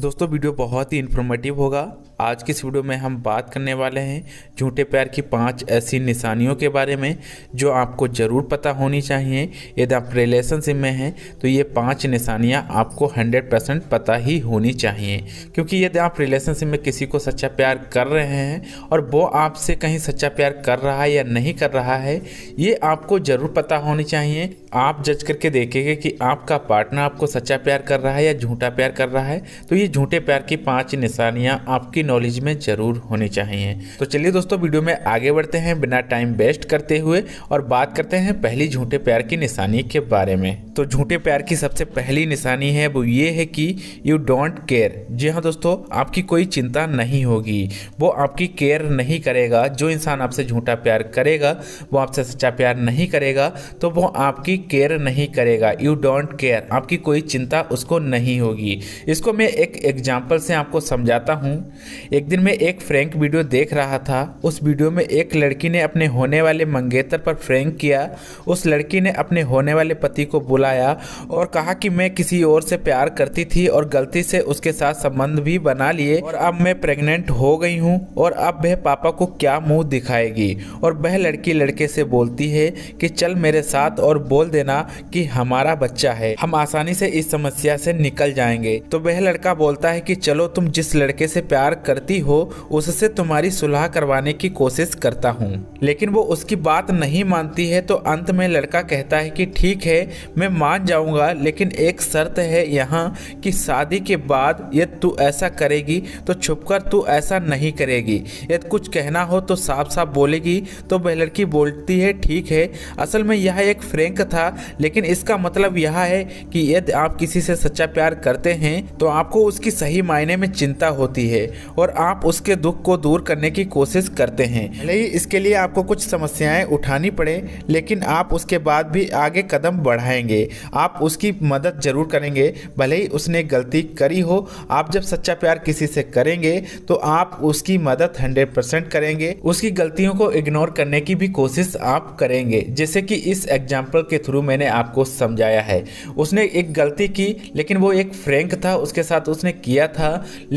दोस्तों वीडियो बहुत ही इन्फॉर्मेटिव होगा आज की इस वीडियो में हम बात करने वाले हैं झूठे प्यार की पांच ऐसी निशानियों के बारे में जो आपको ज़रूर पता होनी चाहिए यदि आप रिलेशनशिप में हैं तो ये पांच निशानियां आपको 100 परसेंट पता ही होनी चाहिए क्योंकि यदि आप रिलेशनशिप में किसी को सच्चा प्यार कर रहे हैं और वो आपसे कहीं सच्चा प्यार कर रहा है या नहीं कर रहा है ये आपको ज़रूर पता होनी चाहिए आप जज करके देखेंगे कि आपका पार्टनर आपको सच्चा प्यार कर रहा है या झूठा प्यार कर रहा है तो ये झूठे प्यार की पांच निशानियां आपकी नॉलेज में जरूर होनी चाहिए तो चलिए दोस्तों वीडियो में आगे बढ़ते हैं बिना टाइम वेस्ट करते हुए और बात करते हैं पहली झूठे प्यार की निशानी के बारे में तो झूठे प्यार की सबसे पहली निशानी है वो ये है कि यू डोंट केयर जी हाँ दोस्तों आपकी कोई चिंता नहीं होगी वो आपकी केयर नहीं करेगा जो इंसान आपसे झूठा प्यार करेगा वो आपसे सच्चा प्यार नहीं करेगा तो वो आपकी केयर नहीं करेगा यू डोंट केयर आपकी कोई चिंता उसको नहीं होगी इसको मैं एक एग्जाम्पल से आपको समझाता हूँ एक दिन मैं एक फ्रैंक वीडियो देख रहा था उस वीडियो में एक लड़की ने अपने होने वाले मंगेतर पर फ्रैंक किया उस लड़की ने अपने होने वाले पति को बुलाया और कहा कि मैं किसी और से प्यार करती थी और गलती से उसके साथ संबंध भी बना लिए और अब मैं प्रेग्नेंट हो गई हूँ और अब वह पापा को क्या मुंह दिखाएगी और वह लड़की लड़के से बोलती है कि चल मेरे साथ और बोल देना कि हमारा बच्चा है हम आसानी से इस समस्या से निकल जाएंगे तो वह लड़का बोलता है कि चलो तुम जिस लड़के से प्यार करती हो उससे तुम्हारी सुलह करवाने की कोशिश करता हूँ लेकिन वो उसकी बात नहीं मानती है तो अंत में लड़का कहता है कि ठीक है मैं मान जाऊंगा लेकिन एक शर्त है यहाँ कि शादी के बाद यदि तू ऐसा करेगी तो छुपकर तू ऐसा नहीं करेगी यदि कुछ कहना हो तो साफ साफ बोलेगी तो वह लड़की बोलती है ठीक है असल में यह एक फ्रेंक था था लेकिन इसका मतलब यह है कि यदि आप किसी से सच्चा प्यार करते हैं तो आपको उसकी सही मायने में चिंता होती है और आप उसके दुख को दूर करने की कोशिश करते हैं भले ही इसके लिए आपको कुछ समस्याएं उठानी पड़े लेकिन आप उसके बाद भी आगे कदम बढ़ाएंगे आप उसकी मदद जरूर करेंगे भले ही उसने गलती करी हो आप जब सच्चा प्यार किसी से करेंगे तो आप उसकी मदद परसेंट करेंगे उसकी गलतियों को इग्नोर करने की भी कोशिश आप करेंगे जैसे कि इस एग्जाम्पल के थ्रू थ्रू मैंने आपको समझाया है उसने एक गलती की लेकिन वो एक फ्रेंक था उसके साथ उसने किया था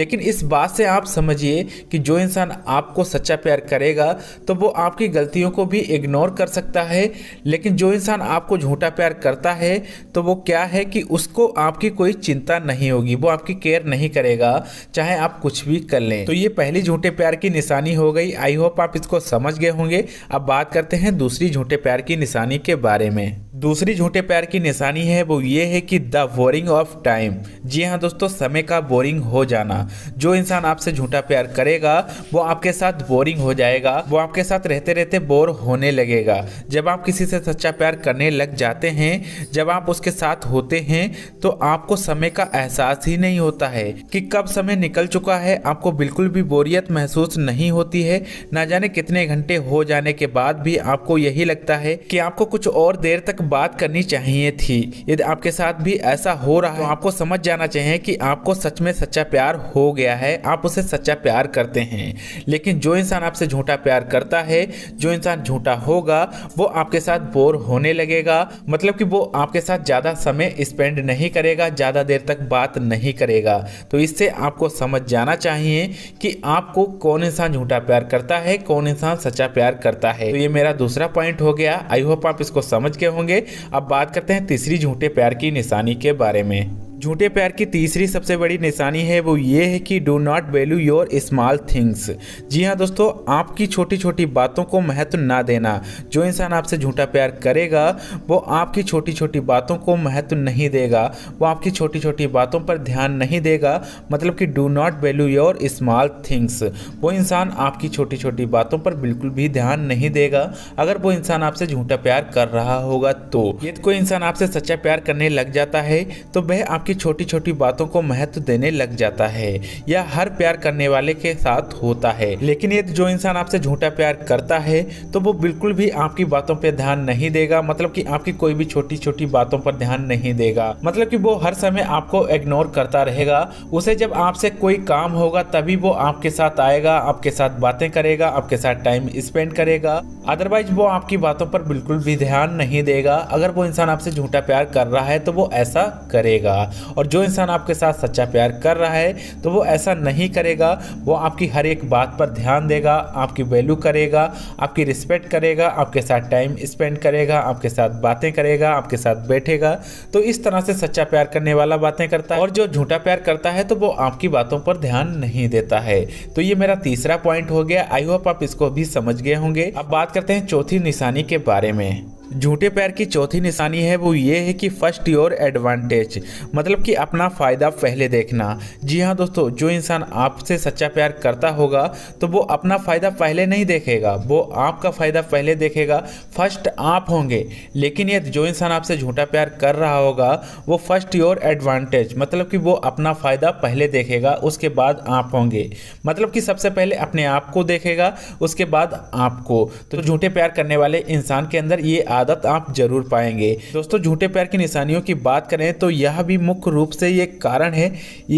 लेकिन इस बात से आप समझिए कि जो इंसान आपको सच्चा प्यार करेगा तो वो आपकी गलतियों को भी इग्नोर कर सकता है लेकिन जो इंसान आपको झूठा प्यार करता है तो वो क्या है कि उसको आपकी कोई चिंता नहीं होगी वो आपकी केयर नहीं करेगा चाहे आप कुछ भी कर लें तो ये पहली झूठे प्यार की निशानी हो गई आई होप आप इसको समझ गए होंगे अब बात करते हैं दूसरी झूठे प्यार की निशानी के बारे में दूसरी झूठे प्यार की निशानी है वो ये है कि द बोरिंग ऑफ टाइम जी हाँ दोस्तों समय का बोरिंग हो जाना जो इंसान आपसे झूठा प्यार करेगा वो आपके साथ बोरिंग हो जाएगा वो आपके साथ रहते रहते बोर होने लगेगा जब आप किसी से सच्चा प्यार करने लग जाते हैं जब आप उसके साथ होते हैं तो आपको समय का एहसास ही नहीं होता है कि कब समय निकल चुका है आपको बिल्कुल भी बोरियत महसूस नहीं होती है ना जाने कितने घंटे हो जाने के बाद भी आपको यही लगता है कि आपको कुछ और देर तक बात करनी चाहिए थी यदि आपके साथ भी ऐसा हो रहा है तो आपको समझ जाना चाहिए कि आपको सच में सच्चा प्यार हो गया है आप उसे सच्चा प्यार करते हैं लेकिन जो इंसान आपसे झूठा प्यार करता है जो इंसान झूठा होगा वो आपके साथ बोर होने लगेगा मतलब कि वो आपके साथ ज़्यादा समय स्पेंड नहीं करेगा ज़्यादा देर तक बात नहीं करेगा तो इससे आपको समझ जाना चाहिए कि आपको कौन इंसान झूठा प्यार करता है कौन इंसान सच्चा प्यार करता है तो ये मेरा दूसरा पॉइंट हो गया आई होप आप इसको समझ के होंगे अब बात करते हैं तीसरी झूठे प्यार की निशानी के बारे में झूठे प्यार की तीसरी सबसे बड़ी निशानी है वो ये है कि do not value your small things जी हाँ दोस्तों आपकी छोटी छोटी बातों को महत्व ना देना जो इंसान आपसे झूठा प्यार करेगा वो आपकी छोटी छोटी बातों को महत्व नहीं देगा वो आपकी छोटी छोटी बातों पर ध्यान नहीं देगा मतलब कि do not value your small things वो इंसान आपकी छोटी छोटी बातों पर बिल्कुल भी ध्यान नहीं देगा अगर वो इंसान आपसे झूठा प्यार कर रहा होगा तो यदि कोई इंसान आपसे सच्चा प्यार करने लग जाता है तो वह आपकी छोटी छोटी बातों को महत्व देने लग जाता है यह हर प्यार करने वाले के साथ होता है लेकिन यदि जो इंसान आपसे झूठा प्यार करता है तो वो बिल्कुल भी आपकी बातों पर ध्यान नहीं देगा मतलब कि आपकी कोई भी छोटी छोटी बातों पर ध्यान नहीं देगा मतलब कि वो हर समय आपको इग्नोर करता रहेगा उसे जब आपसे कोई काम होगा तभी वो आपके साथ आएगा आपके साथ बातें करेगा आपके साथ टाइम स्पेंड करेगा अदरवाइज वो आपकी बातों पर बिल्कुल भी ध्यान नहीं देगा अगर वो इंसान आपसे झूठा प्यार कर रहा है तो वो ऐसा करेगा और जो इंसान आपके साथ सच्चा प्यार कर रहा है तो वो ऐसा नहीं करेगा वो आपकी हर एक बात पर ध्यान देगा आपकी वैल्यू करेगा आपकी रिस्पेक्ट करेगा आपके साथ टाइम स्पेंड करेगा आपके साथ बातें करेगा आपके साथ बैठेगा तो इस तरह से सच्चा प्यार करने वाला बातें करता है और जो झूठा प्यार करता है तो वो आपकी बातों पर ध्यान नहीं देता है तो ये मेरा तीसरा पॉइंट हो गया आई होप आप इसको भी समझ गए होंगे अब बात करते हैं चौथी निशानी के बारे में झूठे प्यार की चौथी निशानी है वो ये है कि फर्स्ट योर एडवांटेज मतलब कि अपना फ़ायदा पहले देखना जी हाँ दोस्तों जो इंसान आपसे सच्चा प्यार करता होगा तो वो अपना फ़ायदा पहले नहीं देखेगा वो आपका फ़ायदा पहले देखेगा फर्स्ट आप होंगे लेकिन ये जो इंसान आपसे झूठा प्यार कर रहा होगा वो फर्स्ट योर एडवांटेज मतलब कि वो अपना फ़ायदा पहले देखेगा उसके बाद आप होंगे मतलब कि सबसे पहले अपने आप को देखेगा उसके बाद आपको तो झूठे प्यार करने वाले इंसान के अंदर ये आदत आप जरूर पाएंगे दोस्तों झूठे प्यार की निशानियों की बात करें तो यह भी मुख्य रूप से ये कारण है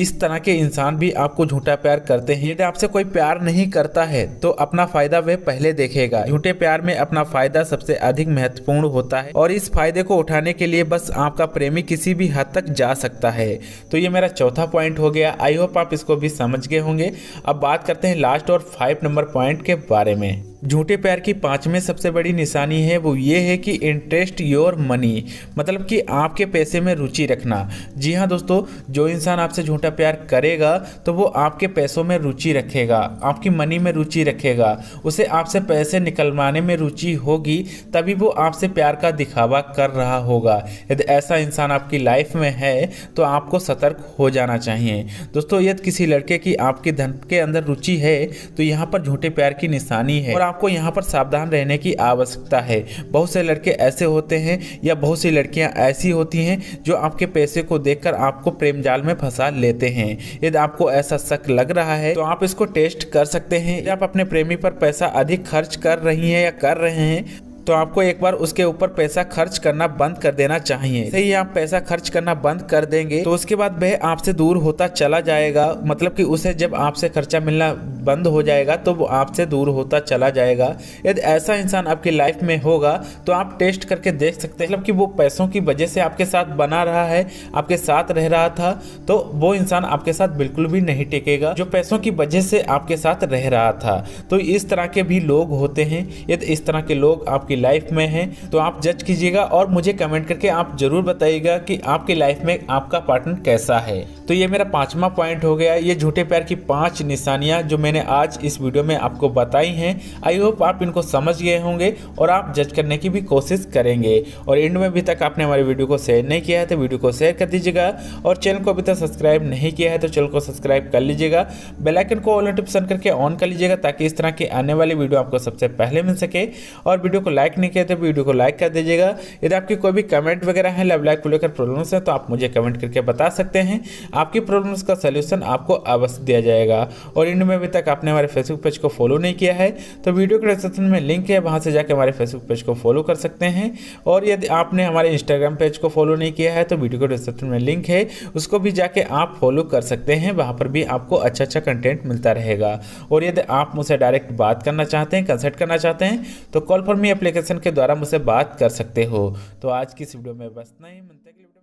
इस तरह के इंसान भी आपको झूठा प्यार करते हैं यदि आपसे कोई प्यार नहीं करता है तो अपना फायदा वह पहले देखेगा झूठे प्यार में अपना फायदा सबसे अधिक महत्वपूर्ण होता है और इस फायदे को उठाने के लिए बस आपका प्रेमी किसी भी हद तक जा सकता है तो ये मेरा चौथा पॉइंट हो गया आई होप आप इसको भी समझ गए होंगे अब बात करते हैं लास्ट और फाइव नंबर पॉइंट के बारे में झूठे प्यार की पाँचवें सबसे बड़ी निशानी है वो ये है कि इंटरेस्ट योर मनी मतलब कि आपके पैसे में रुचि रखना जी हाँ दोस्तों जो इंसान आपसे झूठा प्यार करेगा तो वो आपके पैसों में रुचि रखेगा आपकी मनी में रुचि रखेगा उसे आपसे पैसे निकलवाने में रुचि होगी तभी वो आपसे प्यार का दिखावा कर रहा होगा यदि ऐसा इंसान आपकी लाइफ में है तो आपको सतर्क हो जाना चाहिए दोस्तों यदि किसी लड़के की आपके धन के अंदर रुचि है तो यहाँ पर झूठे प्यार की निशानी है और आपको यहाँ पर सावधान रहने की आवश्यकता है बहुत से लड़के ऐसे होते हैं या बहुत सी लड़कियाँ ऐसी होती हैं जो आपके पैसे को देखकर आपको प्रेम जाल में फंसा लेते हैं यदि आपको ऐसा शक लग रहा है तो आप इसको टेस्ट कर सकते हैं आप अपने प्रेमी पर पैसा अधिक खर्च कर रही हैं या कर रहे हैं तो आपको एक बार उसके ऊपर पैसा खर्च करना बंद कर देना चाहिए सही आप पैसा खर्च करना बंद कर देंगे तो उसके बाद वह आपसे दूर होता चला जाएगा मतलब कि उसे जब आपसे खर्चा मिलना बंद हो जाएगा तो वो आपसे दूर होता चला जाएगा यदि ऐसा इंसान आपकी लाइफ में होगा तो आप टेस्ट करके देख सकते हैं मतलब कि वो पैसों की वजह से आपके साथ बना रहा है आपके साथ रह रहा था तो वो इंसान आपके साथ बिल्कुल भी नहीं टेकेगा जो पैसों की वजह से आपके साथ रह रहा था तो इस तरह के भी लोग होते हैं यदि इस तरह के लोग आपकी आपकी लाइफ में है तो आप जज कीजिएगा और मुझे कमेंट करके आप जरूर बताइएगा कि आपकी लाइफ में आपका पार्टनर कैसा है तो ये मेरा पांचवा पॉइंट हो गया ये झूठे प्यार की पांच निशानियां जो मैंने आज इस वीडियो में आपको बताई हैं आई होप आप इनको समझ गए होंगे और आप जज करने की भी कोशिश करेंगे और एंड में अभी तक आपने हमारे वीडियो को शेयर नहीं किया है तो वीडियो को शेयर कर दीजिएगा और चैनल को अभी तक सब्सक्राइब नहीं किया है तो चैनल को सब्सक्राइब कर लीजिएगा बेलाइकन को ऑल नोटिफिकेशन करके ऑन कर लीजिएगा ताकि इस तरह की आने वाली वीडियो आपको सबसे पहले मिल सके और वीडियो को लाइक लाइक नहीं किया तो वीडियो को लाइक कर दीजिएगा यदि आपकी कोई भी कमेंट वगैरह है लव लाइफ को लेकर प्रॉब्लम्स हैं तो आप मुझे कमेंट करके बता सकते हैं आपकी प्रॉब्लम्स का सोल्यूशन आपको अवश्य दिया जाएगा और इन में अभी तक आपने हमारे फेसबुक पेज को फॉलो नहीं किया है तो वीडियो के डिस्क्रिप्शन में लिंक है वहाँ से जाकर हमारे फेसबुक पेज को फॉलो कर सकते हैं और यदि आपने हमारे इंस्टाग्राम पेज को फॉलो नहीं किया है तो वीडियो के डिस्क्रिप्शन में लिंक है उसको भी जाके आप फॉलो कर सकते हैं वहाँ पर भी आपको अच्छा अच्छा कंटेंट मिलता रहेगा और यदि आप मुझसे डायरेक्ट बात करना चाहते हैं कंसल्ट करना चाहते हैं तो call for me apply application के द्वारा मुझसे बात कर सकते हो तो आज की इस वीडियो में बस नहीं मिलते